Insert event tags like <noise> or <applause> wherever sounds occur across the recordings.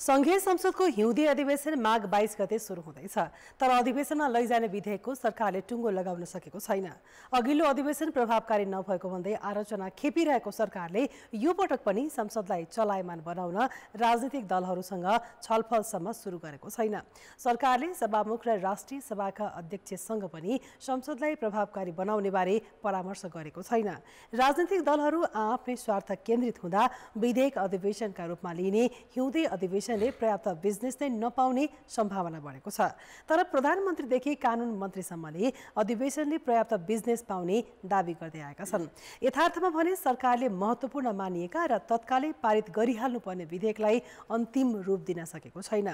संघीय संसदको हिउँदी अधिवेशन माघ बाइस गते सुरु हुँदैछ तर अधिवेशनमा लैजाने विधेयकको सरकारले टुङ्गो लगाउन सकेको छैन अघिल्लो अधिवेशन प्रभावकारी नभएको भन्दै आलोचना खेपिरहेको सरकारले यो पटक पनि संसदलाई चलायमान बनाउन राजनीतिक दलहरूसँग छलफलसम्म सुरु गरेको छैन सरकारले सभामुख र राष्ट्रिय सभाका अध्यक्षसँग पनि संसदलाई प्रभावकारी बनाउने बारे परामर्श गरेको छैन राजनीतिक दलहरू आफ्नै स्वार्थ केन्द्रित हुँदा विधेयक अधिवेशनका रूपमा लिने हिउँदे अधिवेशन विषयले पर्याप्त बिजनेस नै नपाउने सम्भावना बढेको छ तर प्रधानमन्त्रीदेखि कानुन मन्त्रीसम्मले अधिवेशनले पर्याप्त बिजनेस पाउने दावी गर्दै आएका छन् यथार्थमा भने सरकारले महत्त्वपूर्ण मानिएका र तत्कालै पारित गरिहाल्नुपर्ने विधेयकलाई अन्तिम रूप दिन सकेको छैन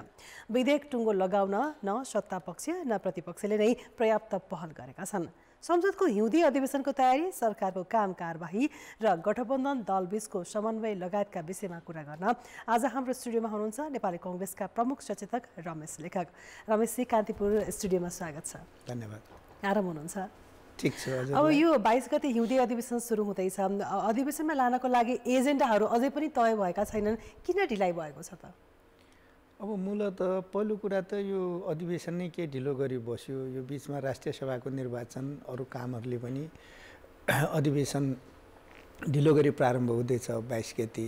विधेयक टुङ्गो लगाउन न सत्ता पक्ष न प्रतिपक्षले नै पर्याप्त पहल गरेका छन् संसदको हिउँदी अधिवेशनको तयारी सरकारको काम कारवाही र गठबन्धन दलबीचको समन्वय लगायतका विषयमा कुरा गर्न आज हाम्रो स्टुडियोमा हुनुहुन्छ नेपाली कङ्ग्रेसका प्रमुख सचेतक रमेश लेखक रमेशजी कान्तिपुर स्टुडियोमा स्वागत छ धन्यवाद आराम हुनुहुन्छ ठिक छ अब यो बाइस गते हिउँदी अधिवेशन सुरु हुँदैछ अधिवेशनमा लानको लागि एजेन्डाहरू अझै पनि तय भएका छैनन् किन ढिलाइ भएको छ त अब मूलत पहिलो कुरा त यो अधिवेशन नै केही ढिलो गरी बस्यो यो बिचमा राष्ट्रिय सभाको निर्वाचन अरू कामहरूले पनि <clears throat> अधिवेशन ढिलो गरी प्रारम्भ हुँदैछ बाइस गति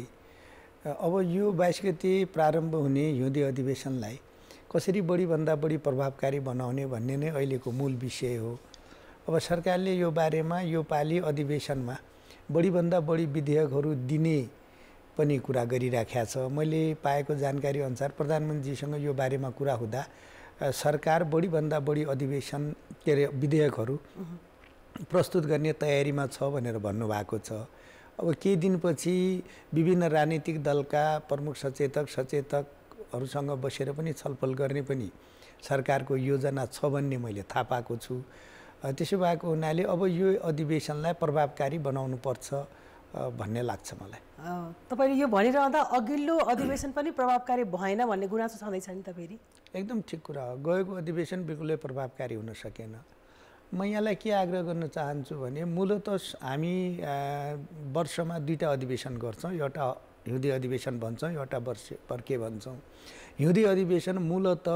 अब यो बाइस गति प्रारम्भ हुने हिउँदे अधिवेशनलाई कसरी बढीभन्दा बढी प्रभावकारी बनाउने भन्ने नै अहिलेको मूल विषय हो अब सरकारले यो बारेमा यो पालि अधिवेशनमा बढीभन्दा बढी विधेयकहरू दिने पनि कुरा गरिराखेका छ मैले पाएको जानकारी अनुसार प्रधानमन्त्रीजीसँग यो बारेमा कुरा हुँदा सरकार बढीभन्दा बढी अधिवेशन के अरे विधेयकहरू प्रस्तुत गर्ने तयारीमा छ भनेर भन्नुभएको छ अब केही दिनपछि विभिन्न राजनीतिक दलका प्रमुख सचेतक सचेतकहरूसँग बसेर पनि छलफल गर्ने पनि सरकारको योजना छ भन्ने मैले थाहा पाएको छु त्यसो भएको हुनाले अब यो अधिवेशनलाई प्रभावकारी बनाउनु पर्छ भन्ने लाग्छ मलाई तपाईँले यो भनिरहँदा अघिल्लो अधिवेशन पनि प्रभावकारी भएन भन्ने गुनासो छँदैछ नि त फेरि एकदम ठिक कुरा हो गएको अधिवेशन बिल्कुलै प्रभावकारी हुन सकेन म यहाँलाई के आग्रह गर्न चाहन्छु भने मूलत हामी वर्षमा दुईवटा अधिवेशन गर्छौँ एउटा हिउँदी अधिवेशन भन्छौँ एउटा वर्ष पर्के भन्छौँ हिउँदी अधिवेशन मूलत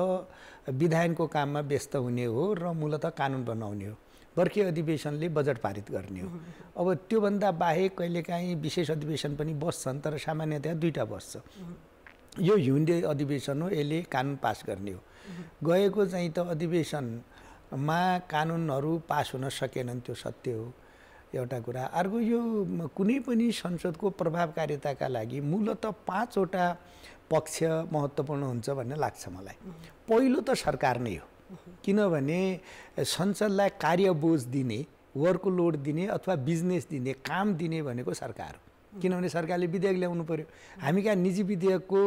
विधायनको काममा व्यस्त हुने हो र मूलत कानुन बनाउने हो गर्खे अधिवेशनले बजेट पारित गर्ने हो अब त्योभन्दा बाहेक कहिलेकाहीँ विशेष अधिवेशन पनि बस्छन् तर सामान्यतया दुईवटा बस्छ यो हिउँदे अधिवेशन हो यसले कानुन पास गर्ने हो गएको चाहिँ त अधिवेशनमा कानुनहरू पास हुन सकेनन् त्यो सत्य हो एउटा कुरा अर्को यो कुनै पनि संसदको प्रभावकारिताका लागि मूलत पाँचवटा पक्ष महत्त्वपूर्ण हुन्छ भन्ने लाग्छ मलाई पहिलो त सरकार नै हो किनभने संसदलाई कार्यबोझ दिने लोड दिने अथवा बिजनेस दिने काम दिने भनेको सरकार हो किनभने सरकारले विधेयक ल्याउनु पऱ्यो हामी कहाँ निजी विधेयकको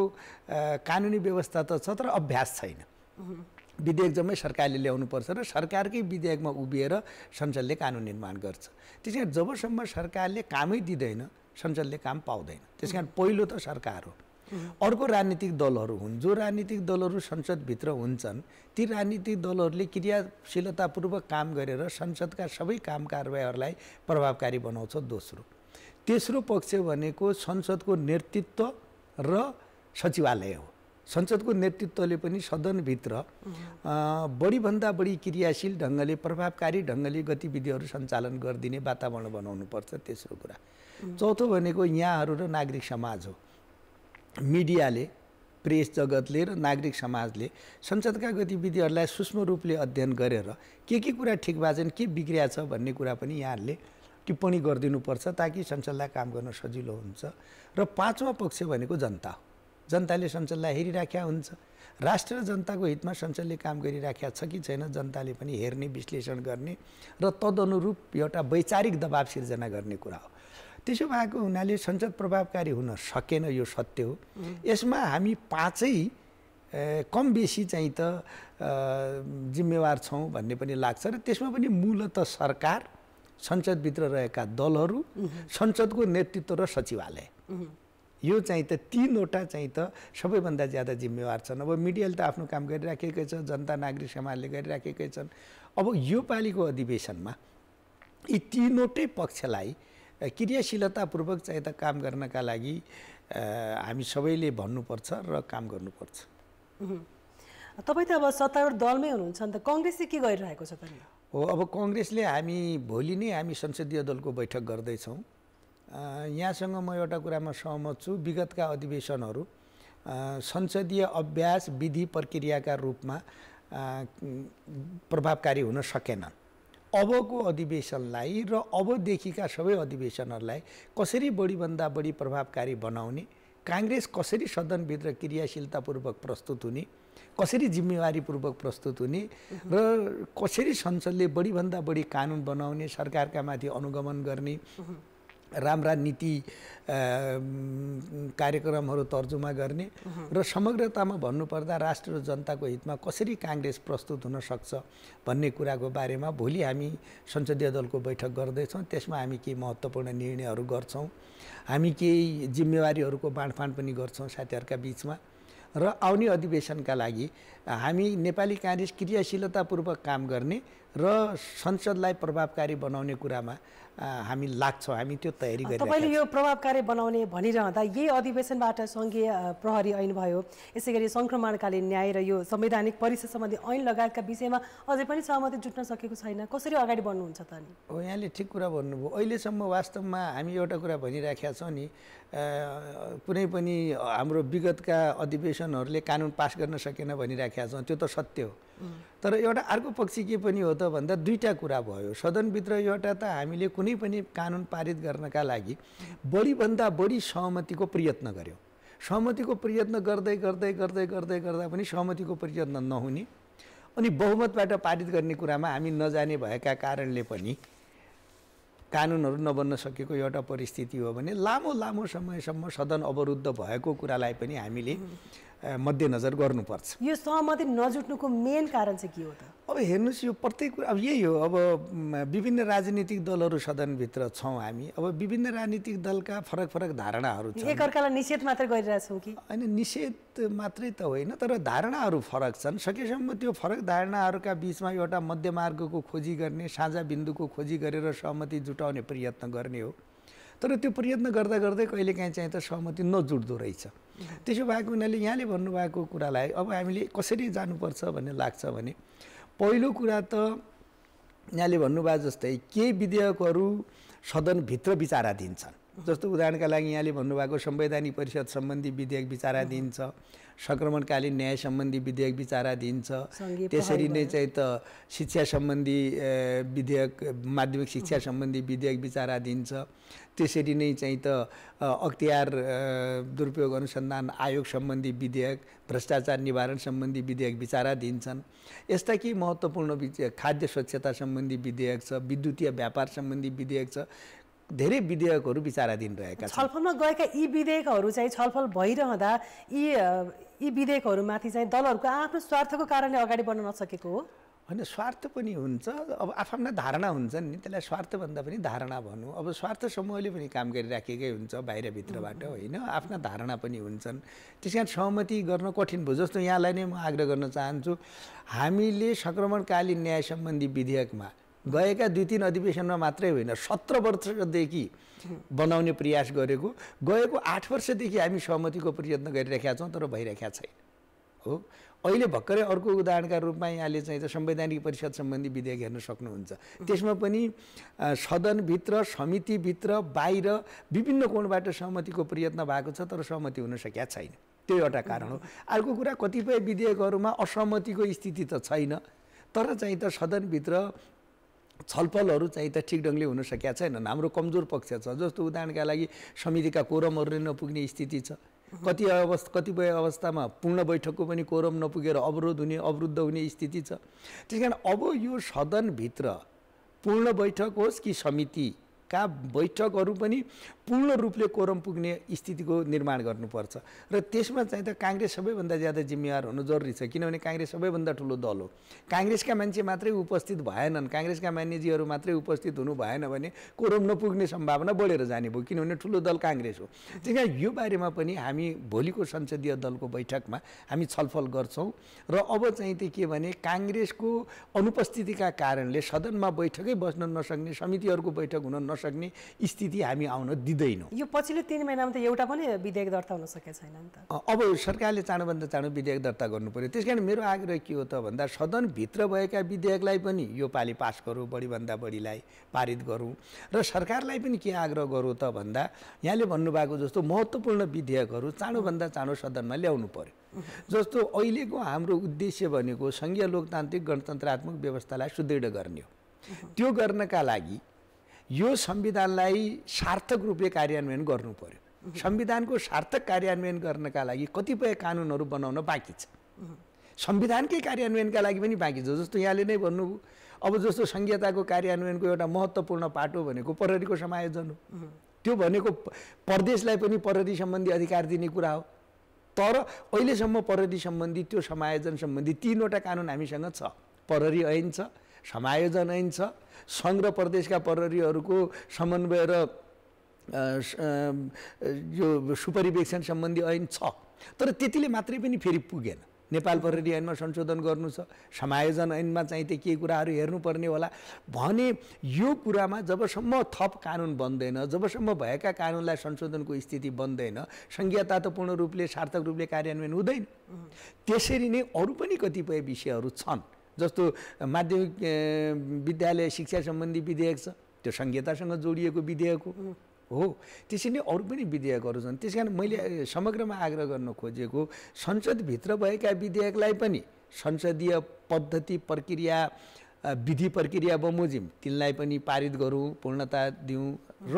कानुनी व्यवस्था त छ तर अभ्यास छैन विधेयक जम्मै सरकारले पर्छ र सरकारकै विधेयकमा उभिएर संसदले कानुन निर्माण गर्छ त्यस कारण जबसम्म सरकारले कामै दिँदैन संसदले काम पाउँदैन त्यस कारण पहिलो त सरकार हो अर्को राजनीतिक दलहरू हुन् जो राजनीतिक दलहरू संसदभित्र हुन्छन् ती राजनीतिक दलहरूले क्रियाशीलतापूर्वक काम गरेर संसदका सबै काम कारवाहीहरूलाई प्रभावकारी बनाउँछ दोस्रो तेस्रो पक्ष भनेको संसदको नेतृत्व र सचिवालय हो संसदको नेतृत्वले पनि सदनभित्र बढीभन्दा बढी क्रियाशील ढङ्गले प्रभावकारी ढङ्गले गतिविधिहरू सञ्चालन गरिदिने वातावरण बनाउनुपर्छ तेस्रो कुरा चौथो भनेको यहाँहरू र नागरिक समाज हो मिडियाले प्रेस जगतले र नागरिक समाजले संसदका गतिविधिहरूलाई सूक्ष्म रूपले अध्ययन गरेर के के कुरा ठिक भएको छैन के बिग्रिया छ भन्ने कुरा पनि यहाँहरूले टिप्पणी गरिदिनुपर्छ ताकि संसदलाई काम गर्न सजिलो हुन्छ र पाँचवा पक्ष भनेको जनता हो जनताले संसदलाई हेरिराख्या हुन्छ राष्ट्र र जनताको हितमा संसदले काम गरिराख्या छ कि छैन जनताले पनि हेर्ने विश्लेषण गर्ने र तदनुरूप एउटा वैचारिक दबाब सिर्जना गर्ने कुरा हो त्यसो भएको हुनाले संसद प्रभावकारी हुन सकेन यो सत्य हो यसमा हामी पाँचै कम बेसी चाहिँ त जिम्मेवार छौँ भन्ने पनि लाग्छ र त्यसमा पनि मूलत सरकार संसदभित्र रहेका दलहरू संसदको नेतृत्व र सचिवालय यो चाहिँ त तिनवटा चाहिँ त सबैभन्दा ज्यादा जिम्मेवार छन् अब मिडियाले त आफ्नो काम गरिराखेकै छ जनता नागरिक समाजले गरिराखेकै छन् अब योपालिको अधिवेशनमा यी तिनवटै पक्षलाई क्रियाशीलतापूर्वक चाहिँ त काम गर्नका लागि हामी सबैले भन्नुपर्छ र काम गर्नुपर्छ तपाईँ त अब सत्तारूढ दलमै हुनुहुन्छ नि त कङ्ग्रेसले के गरिरहेको छ त हो अब कङ्ग्रेसले हामी भोलि नै हामी संसदीय दलको बैठक गर्दैछौँ यहाँसँग म एउटा कुरामा सहमत छु विगतका अधिवेशनहरू संसदीय अभ्यास विधि प्रक्रियाका रूपमा प्रभावकारी हुन सकेनन् अबको अधिवेशनलाई र अबदेखिका सबै अधिवेशनहरूलाई कसरी बढीभन्दा बढी प्रभावकारी बनाउने काङ्ग्रेस कसरी सदनभित्र क्रियाशीलतापूर्वक प्रस्तुत हुने कसरी जिम्मेवारीपूर्वक प्रस्तुत हुने र कसरी संसदले बढीभन्दा बढी कानुन बनाउने सरकारका माथि अनुगमन गर्ने राम्रा नीति कार्यक्रमहरू तर्जुमा गर्ने र समग्रतामा भन्नुपर्दा राष्ट्र र जनताको हितमा कसरी काङ्ग्रेस प्रस्तुत हुनसक्छ भन्ने कुराको बारेमा भोलि हामी संसदीय दलको बैठक गर्दैछौँ त्यसमा हामी केही महत्त्वपूर्ण निर्णयहरू गर्छौँ हामी केही जिम्मेवारीहरूको बाँडफाँड पनि गर्छौँ साथीहरूका बिचमा र आउने अधिवेशनका लागि हामी नेपाली काङ्ग्रेस क्रियाशीलतापूर्वक काम गर्ने र संसदलाई प्रभावकारी बनाउने कुरामा हामी लाग्छौँ हामी त्यो तयारी तपाईँले यो प्रभावकारी बनाउने भनिरहँदा यही अधिवेशनबाट सङ्घीय प्रहरी ऐन भयो यसै गरी सङ्क्रमणकालीन न्याय र यो संवैधानिक परिषद सम्बन्धी ऐन लगायतका विषयमा अझै पनि सहमति जुट्न सकेको छैन कसरी अगाडि बढ्नुहुन्छ त नि हो यहाँले ठिक कुरा भन्नुभयो अहिलेसम्म वास्तवमा हामी एउटा कुरा भनिराखेका छौँ नि कुनै पनि हाम्रो विगतका अधिवेशनहरूले कानुन पास गर्न सकेन भनिराखेका छौँ त्यो त सत्य हो तर एउटा अर्को पक्ष के पनि हो त भन्दा दुईवटा कुरा भयो सदनभित्र एउटा त हामीले कुनै पनि कानुन पारित गर्नका लागि बढीभन्दा बढी सहमतिको प्रयत्न गऱ्यौँ सहमतिको प्रयत्न गर्दै गर्दै गर्दै गर्दै गर्दा पनि सहमतिको प्रयत्न नहुने अनि बहुमतबाट पारित गर्ने कुरामा हामी नजाने भएका कारणले पनि कानुनहरू नबन्न सकेको एउटा परिस्थिति हो भने लामो लामो समयसम्म सदन अवरुद्ध भएको कुरालाई पनि हामीले मध्यनजर गर्नुपर्छ यो सहमति नजुट्नुको मेन कारण चाहिँ के हो त अब हेर्नुहोस् यो प्रत्येक अब यही हो अब विभिन्न राजनीतिक दलहरू सदनभित्र छौँ हामी अब विभिन्न राजनीतिक दलका फरक फरक धारणाहरू एकअर्कालाई निषेध मात्रै गरिरहेछौँ कि होइन निषेध मात्रै त होइन तर धारणाहरू फरक छन् सकेसम्म त्यो फरक धारणाहरूका बिचमा एउटा मध्यमार्गको खोजी गर्ने साझा बिन्दुको खोजी गरेर सहमति जुटाउने प्रयत्न गर्ने हो तर त्यो प्रयत्न गर्दा गर्दै कहिलेकाहीँ चाहिँ त सहमति नजुट्दो रहेछ त्यसो भएको हुनाले यहाँले भन्नुभएको कुरालाई अब हामीले कसरी जानुपर्छ भन्ने लाग्छ भने पहिलो कुरा त यहाँले भन्नुभयो जस्तै के विधेयकहरू सदनभित्र विचाराधीन छन् जस्तो उदाहरणका लागि यहाँले भन्नुभएको संवैधानिक परिषद सम्बन्धी विधेयक विचाराधीन छ सङ्क्रमणकालीन न्याय सम्बन्धी विधेयक विचाराधीन छ त्यसरी नै चाहिँ त शिक्षा सम्बन्धी विधेयक माध्यमिक शिक्षा सम्बन्धी विधेयक विचाराधीन छ त्यसरी नै चाहिँ त अख्तियार दुरुपयोग अनुसन्धान आयोग सम्बन्धी विधेयक भ्रष्टाचार निवारण सम्बन्धी विधेयक विचाराधीन छन् यस्ता केही महत्त्वपूर्ण खाद्य स्वच्छता सम्बन्धी विधेयक छ विद्युतीय व्यापार सम्बन्धी विधेयक छ धेरै विधेयकहरू विचाराधीन रहेका छलफलमा गएका यी विधेयकहरू चाहिँ छलफल भइरहँदा यी यी विधेयकहरूमाथि चाहिँ दलहरूको आफ्नो स्वार्थको कारणले अगाडि बढ्न नसकेको हो होइन स्वार्थ पनि हुन्छ अब आफ्ना धारणा हुन्छ नि त्यसलाई स्वार्थभन्दा पनि धारणा भनौँ अब स्वार्थ समूहले पनि काम गरिराखेकै हुन्छ बाहिरभित्रबाट होइन आफ्ना धारणा पनि हुन्छन् त्यस कारण सहमति गर्न कठिन भयो जस्तो यहाँलाई नै म आग्रह गर्न चाहन्छु हामीले सङ्क्रमणकालीन न्याय सम्बन्धी विधेयकमा गएका दुई तिन अधिवेशनमा मात्रै होइन सत्र वर्षदेखि <laughs> बनाउने प्रयास गरेको गएको आठ वर्षदेखि हामी सहमतिको प्रयत्न गरिरहेका छौँ तर भइरहेका छैन हो अहिले भर्खरै अर्को उदाहरणका रूपमा यहाँले चाहिँ संवैधानिक परिषद सम्बन्धी विधेयक हेर्न सक्नुहुन्छ त्यसमा पनि सदनभित्र समितिभित्र बाहिर विभिन्न कोणबाट सहमतिको प्रयत्न भएको छ तर सहमति हुन सकेका छैन त्यो एउटा कारण हो <laughs> अर्को कुरा कतिपय विधेयकहरूमा असहमतिको स्थिति त छैन तर चाहिँ त सदनभित्र छलफलहरू चाहिँ त ठिक ढङ्गले हुन सकेका छैनन् हाम्रो कमजोर पक्ष छ जस्तो उदाहरणका लागि समितिका कोरमहरू नै नपुग्ने स्थिति छ कति अवस्था कतिपय अवस्थामा पूर्ण बैठकको पनि कोरम नपुगेर अवरोध हुने अवरुद्ध हुने स्थिति छ त्यस कारण अब यो सदनभित्र पूर्ण बैठक होस् कि समिति का बैठकहरू पनि पूर्ण रूपले कोरम पुग्ने स्थितिको निर्माण गर्नुपर्छ र त्यसमा चाहिँ त काङ्ग्रेस सबैभन्दा ज्यादा जिम्मेवार हुनु जरुरी छ किनभने काङ्ग्रेस सबैभन्दा ठुलो दल हो काङ्ग्रेसका मान्छे मात्रै उपस्थित भएनन् काङ्ग्रेसका मान्यजीहरू मात्रै उपस्थित हुनु भएन भने कोरम नपुग्ने सम्भावना बढेर जाने भयो किनभने ठुलो दल काङ्ग्रेस हो त्यही यो बारेमा पनि हामी भोलिको संसदीय दलको बैठकमा हामी छलफल गर्छौँ र अब चाहिँ त के भने काङ्ग्रेसको अनुपस्थितिका कारणले सदनमा बैठकै बस्न नसक्ने समितिहरूको बैठक हुन सक्ने स्थिति हामी आउन दिँदैनौँ यो पछिल्लो तिन महिनामा त एउटा पनि विधेयक दर्ता हुन सकेको छैन नि त अब सरकारले चाँडोभन्दा चाँडो विधेयक दर्ता गर्नु पऱ्यो त्यस कारण मेरो आग्रह के हो त भन्दा सदनभित्र भएका विधेयकलाई पनि यो पालि पास गरौँ बढीभन्दा बढीलाई पारित गरौँ र सरकारलाई पनि के आग्रह गरौँ त भन्दा यहाँले भन्नुभएको जस्तो महत्त्वपूर्ण विधेयकहरू चाँडोभन्दा चाँडो सदनमा ल्याउनु पर्यो जस्तो अहिलेको हाम्रो उद्देश्य भनेको सङ्घीय लोकतान्त्रिक गणतन्त्रात्मक व्यवस्थालाई सुदृढ गर्ने हो त्यो गर्नका लागि यो संविधानलाई सार्थक रूपले कार्यान्वयन गर्नु पर्यो संविधानको सार्थक कार्यान्वयन गर्नका लागि कतिपय कानुनहरू बनाउन बाँकी छ संविधानकै कार्यान्वयनका लागि पनि बाँकी छ जस्तो यहाँले नै भन्नु अब जस्तो संहिताको कार्यान्वयनको एउटा महत्त्वपूर्ण पाटो भनेको प्रहरीको समायोजन हो त्यो भनेको प्रदेशलाई पनि प्रहरी सम्बन्धी अधिकार दिने कुरा हो तर अहिलेसम्म प्रहरी सम्बन्धी त्यो समायोजन सम्बन्धी तिनवटा कानुन हामीसँग छ प्रहरी ऐन छ समायोजन ऐन छ सङ्घ र प्रदेशका प्रहरीहरूको समन्वय र यो सुपरिवेक्षण सम्बन्धी ऐन छ तर त्यतिले मात्रै पनि फेरि पुगेन नेपाल प्रहरी ऐनमा संशोधन गर्नु छ समायोजन ऐनमा चाहिँ त्यो केही कुराहरू हेर्नुपर्ने होला भने यो कुरामा जबसम्म थप कानुन बन्दैन जबसम्म भएका कानुनलाई संशोधनको स्थिति बन्दैन संघीयता त पूर्ण रूपले सार्थक रूपले कार्यान्वयन हुँदैन त्यसरी नै अरू पनि कतिपय विषयहरू छन् जस्तो माध्यमिक विद्यालय शिक्षा सम्बन्धी विधेयक छ त्यो संहितासँग जोडिएको विधेयक हो त्यसरी नै अरू पनि विधेयकहरू छन् त्यस कारण मैले समग्रमा आग्रह गर्न खोजेको संसदभित्र भएका विधेयकलाई पनि संसदीय पद्धति प्रक्रिया विधि प्रक्रिया बमोजिम तिनलाई पनि पारित गरौँ पूर्णता दिउँ र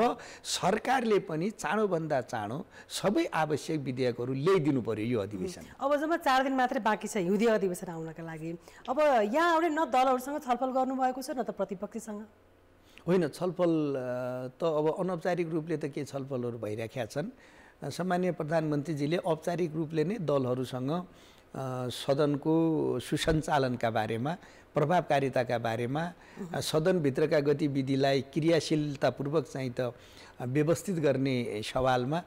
सरकारले पनि चाँडोभन्दा चाँडो सबै आवश्यक विधेयकहरू ल्याइदिनु पर्यो यो अधिवेशन अब जम्मा चार दिन मात्रै बाँकी छ हिउँदे अधिवेशन आउनका लागि अब यहाँ आउने न दलहरूसँग छलफल गर्नुभएको छ न त प्रतिपक्षसँग होइन छलफल त अब अनौपचारिक रूपले त के छलफलहरू भइराखेका छन् सामान्य प्रधानमन्त्रीजीले औपचारिक रूपले नै दलहरूसँग सदनको सुसञ्चालनका बारेमा प्रभावकारिताका बारेमा सदनभित्रका गतिविधिलाई क्रियाशीलतापूर्वक चाहिँ त व्यवस्थित गर्ने सवालमा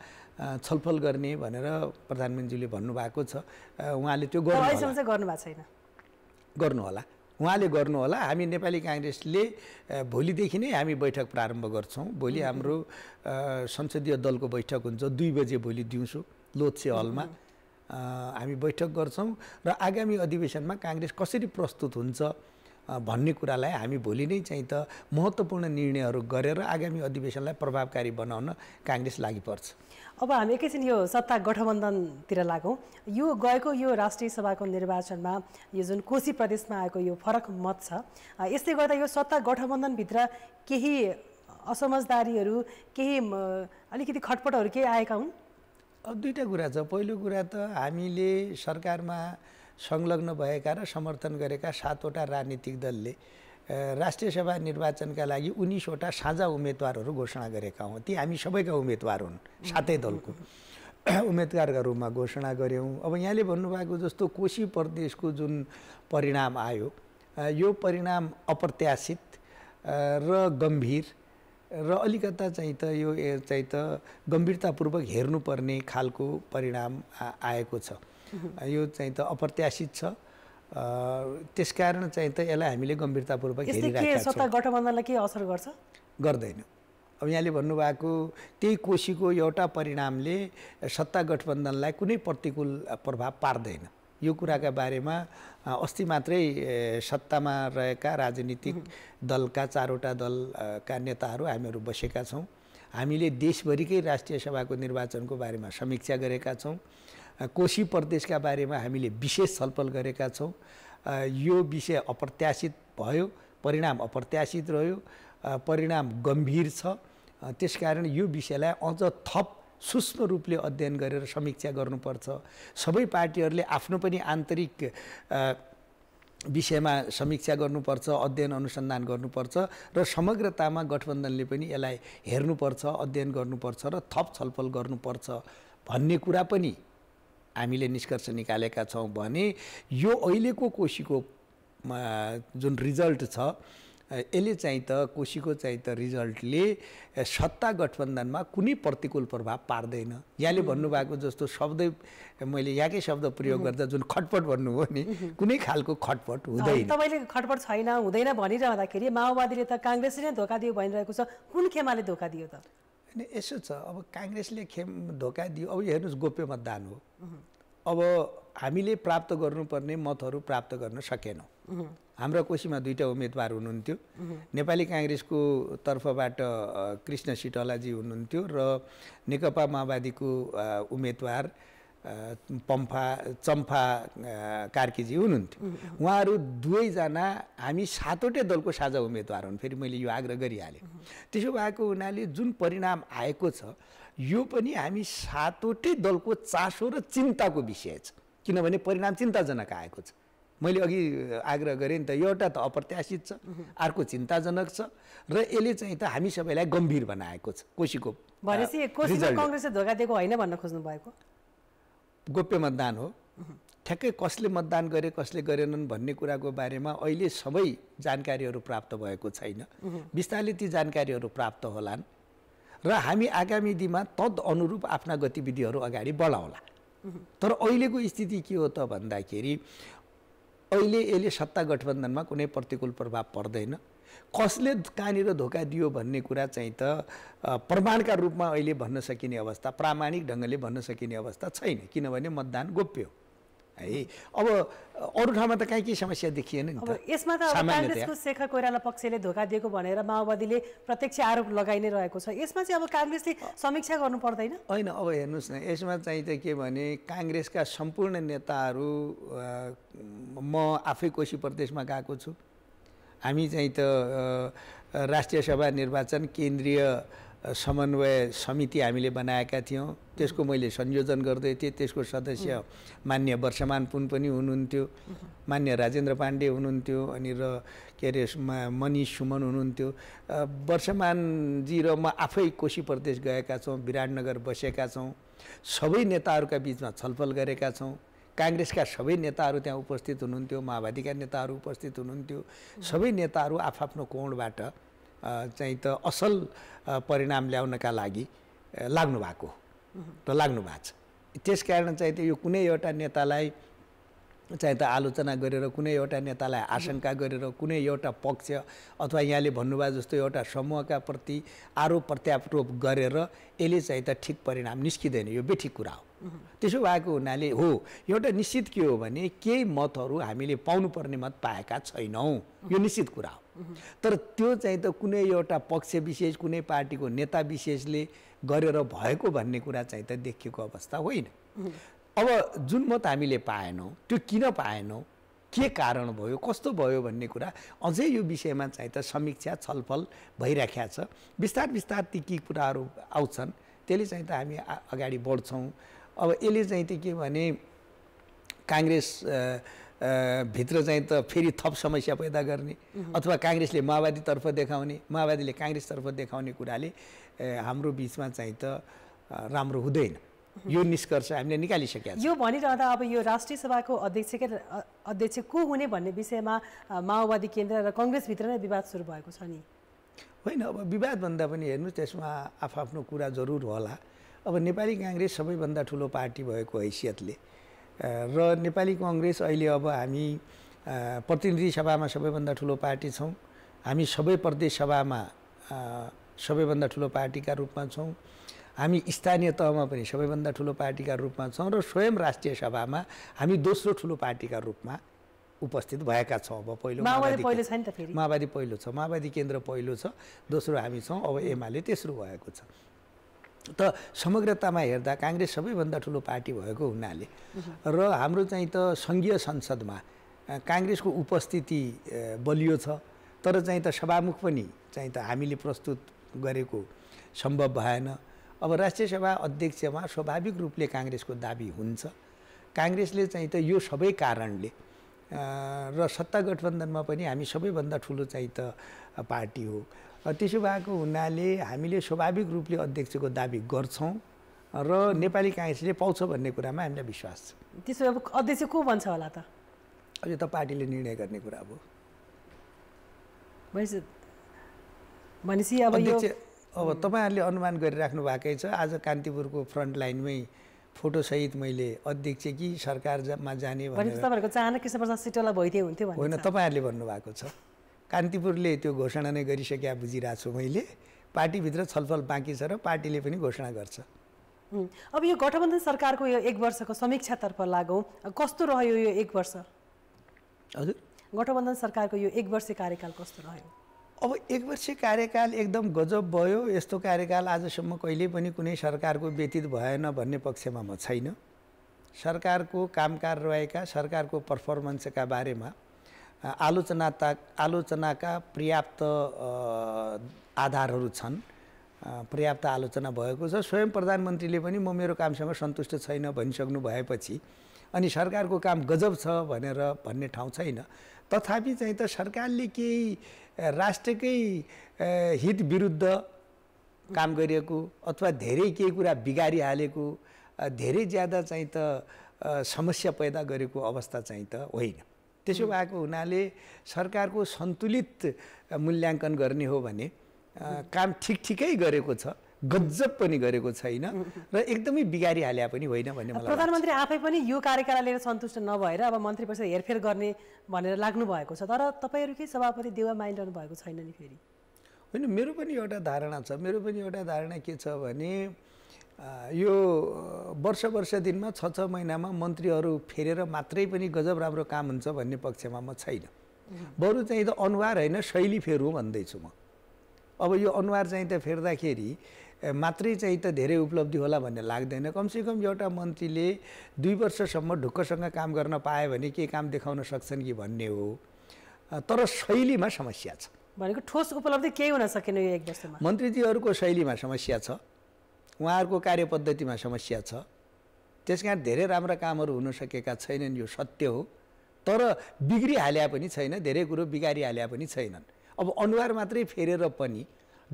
छलफल गर्ने भनेर प्रधानमन्त्रीले भन्नुभएको छ उहाँले त्यो गर्नु छैन गर्नुहोला उहाँले गर्नुहोला हामी नेपाली काङ्ग्रेसले भोलिदेखि नै हामी बैठक प्रारम्भ गर्छौँ भोलि हाम्रो संसदीय दलको बैठक हुन्छ दुई बजे भोलि दिउँसो लोत्से हलमा हामी बैठक गर्छौँ र आगामी अधिवेशनमा काङ्ग्रेस कसरी प्रस्तुत हुन्छ भन्ने कुरालाई हामी भोलि नै चाहिँ त महत्त्वपूर्ण निर्णयहरू गरेर आगामी अधिवेशनलाई प्रभावकारी बनाउन काङ्ग्रेस लागिपर्छ अब हामी एकैछिन यो सत्ता गठबन्धनतिर लागौँ यो गएको यो राष्ट्रिय सभाको निर्वाचनमा यो जुन कोशी प्रदेशमा आएको यो फरक मत छ यसले गर्दा यो सत्ता गठबन्धनभित्र केही असमझदारीहरू केही अलिकति खटपटहरू केही आएका हुन् अब दुईवटा कुरा छ पहिलो कुरा त हामीले सरकारमा संलग्न भएका र समर्थन गरेका सातवटा राजनीतिक दलले राष्ट्रिय सभा निर्वाचनका लागि उन्नाइसवटा साझा उम्मेदवारहरू घोषणा गरेका हौँ ती हामी सबैका उम्मेदवार हुन् सातै दलको <clears throat> उम्मेदवारका रूपमा घोषणा गऱ्यौँ अब यहाँले भन्नुभएको जस्तो कोशी प्रदेशको जुन परिणाम आयो यो परिणाम अप्रत्याशित र गम्भीर र अलिकता चाहिँ त यो चाहिँ त गम्भीरतापूर्वक हेर्नुपर्ने खालको परिणाम आएको छ यो चाहिँ त अप्रत्याशित छ त्यसकारण चाहिँ त यसलाई हामीले गम्भीरतापूर्वक हेरिरहेका गठबन्धनलाई के असर गर्छ गर्दैन अब यहाँले भन्नुभएको त्यही कोशीको एउटा परिणामले सत्ता गठबन्धनलाई कुनै प्रतिकूल प्रभाव पार्दैन यो कुराका बारेमा अस्ति मात्रै सत्तामा रहेका राजनीतिक दलका चारवटा दलका नेताहरू हामीहरू बसेका छौँ हामीले देशभरिकै राष्ट्रिय सभाको निर्वाचनको बारेमा समीक्षा गरेका छौँ कोशी प्रदेशका बारेमा हामीले विशेष छलफल गरेका छौँ यो विषय अप्रत्याशित भयो परिणाम अप्रत्याशित रह्यो परिणाम गम्भीर छ त्यसकारण यो विषयलाई अझ थप सूक्ष्म रूपले अध्ययन गरेर समीक्षा गर्नुपर्छ सबै पार्टीहरूले आफ्नो पनि आन्तरिक विषयमा समीक्षा गर्नुपर्छ अध्ययन अनुसन्धान गर्नुपर्छ र समग्रतामा गठबन्धनले पनि यसलाई हेर्नुपर्छ अध्ययन गर्नुपर्छ र थप छलफल गर्नुपर्छ भन्ने कुरा पनि हामीले निष्कर्ष निकालेका छौँ भने यो अहिलेको कोसीको जुन रिजल्ट छ यसले चाहिँ त कोशीको चाहिँ त रिजल्टले सत्ता गठबन्धनमा कुनै प्रतिकूल प्रभाव पार्दैन यहाँले भन्नुभएको जस्तो शब्द मैले यहाँकै शब्द प्रयोग गर्दा जुन खटपट भन्नुभयो नि कुनै खालको खटपट हुँदैन तपाईँले खटपट छैन हुँदैन भनिरहँदाखेरि माओवादीले त काङ्ग्रेसले नै धोका दियो भनिरहेको छ कुन खेमाले धोका दियो त होइन यसो छ अब काङ्ग्रेसले खेम धोका दियो अब हेर्नुहोस् गोप्य मतदान हो अब हामीले प्राप्त गर्नुपर्ने मतहरू प्राप्त गर्न सकेनौँ हाम्रो कोसीमा दुईवटा उम्मेदवार हुनुहुन्थ्यो नेपाली काङ्ग्रेसको तर्फबाट कृष्ण सिटलाजी हुनुहुन्थ्यो र नेकपा माओवादीको उम्मेदवार पम्फा चम्फा कार्कीजी हुनुहुन्थ्यो उहाँहरू दुवैजना हामी सातवटै दलको साझा उम्मेदवार हुन् फेरि मैले यो आग्रह गरिहालेँ त्यसो भएको हुनाले जुन परिणाम आएको छ यो पनि हामी सातवटै दलको चासो र चिन्ताको विषय छ किनभने परिणाम चिन्ताजनक आएको छ मैले अघि आग्रह गरेँ नि त एउटा त अप्रत्याशित छ अर्को चिन्ताजनक छ र यसले चाहिँ त हामी सबैलाई गम्भीर बनाएको छ कोसीको कङ्ग्रेसले धोका दिएको होइन भन्न खोज्नु भएको गोप्य मतदान हो ठ्याक्कै कसले मतदान गरे कसले गरेनन् भन्ने कुराको बारेमा अहिले सबै जानकारीहरू प्राप्त भएको छैन बिस्तारै ती जानकारीहरू प्राप्त होलान् र हामी आगामी दिनमा तद अनुरूप आफ्ना गतिविधिहरू अगाडि बढाउला तर अहिलेको स्थिति के हो त भन्दाखेरि अहिले यसले सत्ता गठबन्धनमा कुनै प्रतिकूल प्रभाव पर्दैन कसले कहाँनिर धोका दियो भन्ने कुरा चाहिँ त प्रमाणका रूपमा अहिले भन्न सकिने अवस्था प्रामाणिक ढङ्गले भन्न सकिने अवस्था छैन किनभने मतदान गोप्य हो है अब अरू ठाउँमा त काहीँ केही समस्या देखिएन नि यसमा त काङ्ग्रेसको शेखर कोइराला पक्षले धोका दिएको भनेर माओवादीले प्रत्यक्ष आरोप लगाइ नै रहेको छ यसमा चाहिँ अब काङ्ग्रेसले समीक्षा गर्नु पर्दैन होइन अब हेर्नुहोस् न यसमा चाहिँ त के भने काङ्ग्रेसका सम्पूर्ण नेताहरू म आफै कोशी प्रदेशमा गएको छु हामी चाहिँ त राष्ट्रिय सभा निर्वाचन केन्द्रीय समन्वय समिति हामीले बनाएका थियौँ त्यसको मैले संयोजन गर्दै थिएँ त्यसको सदस्य मान्य वर्षमान पुन पनि हुनुहुन्थ्यो मान्य राजेन्द्र पाण्डे हुनुहुन्थ्यो अनि र के अरे मनिष सुमन हुनुहुन्थ्यो वर्षमानजी र म आफै कोशी प्रदेश गएका छौँ विराटनगर बसेका छौँ सबै नेताहरूका बिचमा छलफल गरेका छौँ काङ्ग्रेसका सबै नेताहरू त्यहाँ उपस्थित हुनुहुन्थ्यो माओवादीका नेताहरू उपस्थित हुनुहुन्थ्यो सबै नेताहरू आफआफ्नो कोणबाट चाहिँ त असल परिणाम ल्याउनका लागि लाग्नु भएको त लाग्नु भएको छ त्यस कारण चाहिँ त यो कुनै एउटा नेतालाई चाहिँ त आलोचना गरेर कुनै एउटा नेतालाई आशंका गरेर कुनै एउटा पक्ष अथवा यहाँले भन्नुभयो जस्तो एउटा समूहका प्रति आरोप प्रत्यारोप गरेर यसले चाहिँ त ठिक परिणाम निस्किँदैन यो बेठिक कुरा हो त्यसो भएको हुनाले हो एउटा निश्चित के हो भने केही मतहरू हामीले पाउनुपर्ने मत पाएका छैनौँ यो निश्चित कुरा हो तर त्यो चाहिँ त कुनै एउटा पक्ष विशेष कुनै पार्टीको नेता विशेषले गरेर भएको भन्ने कुरा चाहिँ त देखिएको अवस्था होइन अब जुन मत हामीले पाएनौँ त्यो किन पाएनौँ के कारण भयो कस्तो भयो भन्ने कुरा अझै यो विषयमा चाहिँ त समीक्षा छलफल भइराखेको छ बिस्तार बिस्तार ती के कुराहरू आउँछन् त्यसले चाहिँ त हामी अगाडि बढ्छौँ अब यसले चाहिँ त के भने काङ्ग्रेस भित्र चाहिँ त फेरि थप समस्या पैदा गर्ने अथवा काङ्ग्रेसले माओवादीतर्फ देखाउने माओवादीले काङ्ग्रेसतर्फ देखाउने कुराले हाम्रो बिचमा चाहिँ त राम्रो हुँदैन यो निष्कर्ष हामीले निकालिसकेका यो भनिरहँदा अब यो राष्ट्रिय सभाको अध्यक्ष अध्यक्ष को हुने भन्ने विषयमा माओवादी केन्द्र र कङ्ग्रेसभित्र नै विवाद सुरु भएको छ नि होइन अब विवादभन्दा पनि हेर्नु त्यसमा आफआफ्नो कुरा जरुर होला अब नेपाली काङ्ग्रेस सबैभन्दा ठुलो पार्टी भएको हैसियतले र नेपाली कङ्ग्रेस अहिले अब हामी प्रतिनिधि सभामा सबैभन्दा ठुलो पार्टी छौँ हामी सबै प्रदेश सभामा सबैभन्दा ठुलो पार्टीका रूपमा छौँ हामी स्थानीय तहमा पनि सबैभन्दा ठुलो पार्टीका रूपमा छौँ र स्वयं राष्ट्रिय सभामा हामी दोस्रो ठुलो पार्टीका रूपमा उपस्थित भएका छौँ अब पहिलो माओवादी पहिलो छ माओवादी पहिलो छ माओवादी केन्द्र पहिलो छ दोस्रो हामी छौँ अब एमाले तेस्रो भएको छ त समग्रतामा हेर्दा काङ्ग्रेस सबैभन्दा ठुलो पार्टी भएको हुनाले mhm. र हाम्रो चाहिँ त सङ्घीय संसदमा काङ्ग्रेसको उपस्थिति बलियो छ तर चाहिँ त सभामुख पनि चाहिँ त हामीले प्रस्तुत गरेको सम्भव भएन अब राष्ट्रिय सभा अध्यक्षमा स्वाभाविक रूपले काङ्ग्रेसको दाबी हुन्छ काङ्ग्रेसले चाहिँ त यो सबै कारणले र सत्ता गठबन्धनमा पनि हामी सबैभन्दा ठुलो चाहिँ त पार्टी हो त्यसो भएको हुनाले हामीले स्वाभाविक रूपले अध्यक्षको दाबी गर्छौँ र नेपाली काङ्ग्रेसले पाउँछ भन्ने कुरामा हामीलाई विश्वास छ त्यसो अब अध्यक्ष को भन्छ होला त अहिले त पार्टीले निर्णय गर्ने कुरा हो भनेपछि अब अब तपाईँहरूले अनुमान गरिराख्नु भएकै छ आज कान्तिपुरको फ्रन्ट लाइनमै फोटोसहित मैले अध्यक्ष कि सरकारमा जाने भनेर तपाईँहरूको चाहना कृष्ण प्रसाद सिटोला भइदिए हुन्थ्यो होइन तपाईँहरूले भन्नुभएको छ कान्तिपुरले त्यो घोषणा नै गरिसकेका बुझिरहेको छु मैले पार्टीभित्र छलफल बाँकी छ र पार्टीले पनि घोषणा गर्छ अब यो गठबन्धन सरकारको यो एक वर्षको समीक्षातर्फ लागौँ कस्तो रह्यो यो एक वर्ष हजुर गठबन्धन सरकारको यो एक वर्ष कार्यकाल कस्तो रह्यो अब एक वर्ष कार्यकाल एकदम गजब भयो यस्तो कार्यकाल आजसम्म कहिले पनि कुनै सरकारको व्यतीत भएन भन्ने पक्षमा म छैन सरकारको कामकार रहेका सरकारको पर्फर्मेन्सका बारेमा आलोचनाता आलोचनाका पर्याप्त आधारहरू छन् पर्याप्त आलोचना भएको छ स्वयं प्रधानमन्त्रीले पनि म मेरो कामसँग सन्तुष्ट छैन भनिसक्नु भएपछि अनि सरकारको काम गजब छ भनेर भन्ने ठाउँ छैन तथापि चाहिँ त सरकारले केही राष्ट्रकै हित विरुद्ध काम गरिएको अथवा धेरै केही कुरा बिगारिहालेको धेरै ज्यादा चाहिँ त समस्या पैदा गरेको अवस्था चाहिँ त होइन त्यसो भएको हुनाले सरकारको सन्तुलित मूल्याङ्कन गर्ने हो भने काम ठिक ठिकै गरेको छ गजब पनि गरेको छैन र एकदमै बिगारिहाले पनि होइन भन्ने प्रधानमन्त्री आफै पनि यो कार्यकाल लिएर सन्तुष्ट नभएर अब मन्त्री परिषद हेरफेर गर्ने भनेर लाग्नु भएको छ तर तपाईँहरूकै सभापति देवा मानिरहनु भएको छैन नि फेरि होइन मेरो पनि एउटा धारणा छ मेरो पनि एउटा धारणा के छ भने यो वर्ष वर्ष दिनमा छ छ महिनामा मन्त्रीहरू फेरेर मात्रै पनि गजब राम्रो काम हुन्छ भन्ने पक्षमा म छैन बरु चाहिँ त अनुहार होइन शैली फेरौँ भन्दैछु म अब यो अनुहार चाहिँ त फेर्दाखेरि मात्रै चाहिँ त धेरै उपलब्धि होला भन्ने लाग्दैन कमसेकम एउटा मन्त्रीले दुई वर्षसम्म ढुक्कसँग काम गर्न पायो भने के काम देखाउन सक्छन् कि भन्ने हो तर शैलीमा समस्या छ भनेको ठोस उपलब्धि केही हुन सकेन यो एक वर्षमा मन्त्रीजीहरूको शैलीमा समस्या छ उहाँहरूको कार्यपद्धतिमा समस्या छ त्यस कारण धेरै राम्रा कामहरू हुन सकेका छैनन् यो सत्य हो तर बिग्रिहाल्या पनि छैन धेरै कुरो बिगारिहाले पनि छैनन् अब अनुहार मात्रै फेरेर पनि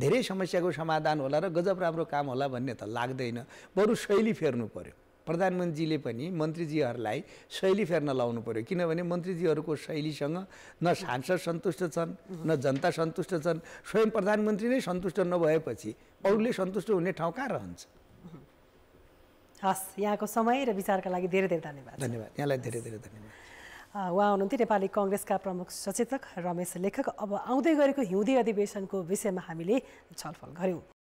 धेरै समस्याको समाधान होला र गजब राम्रो काम होला भन्ने त लाग्दैन बरु शैली फेर्नु पऱ्यो प्रधानमन्त्रीले पनि मन्त्रीजीहरूलाई शैली फेर्न लाउनु पऱ्यो किनभने मन्त्रीजीहरूको शैलीसँग न सांसद सन्तुष्ट छन् न जनता सन्तुष्ट छन् स्वयं प्रधानमन्त्री नै सन्तुष्ट नभएपछि अरूले सन्तुष्ट हुने ठाउँ कहाँ रहन्छ हस् यहाँको समय र विचारका लागि धेरै धेरै धन्यवाद धन्यवाद यहाँलाई धेरै धेरै धन्यवाद उहाँ हुनुहुन्थ्यो नेपाली कङ्ग्रेसका प्रमुख सचेतक रमेश लेखक अब आउँदै गरेको हिउँदी अधिवेशनको विषयमा हामीले छलफल गऱ्यौँ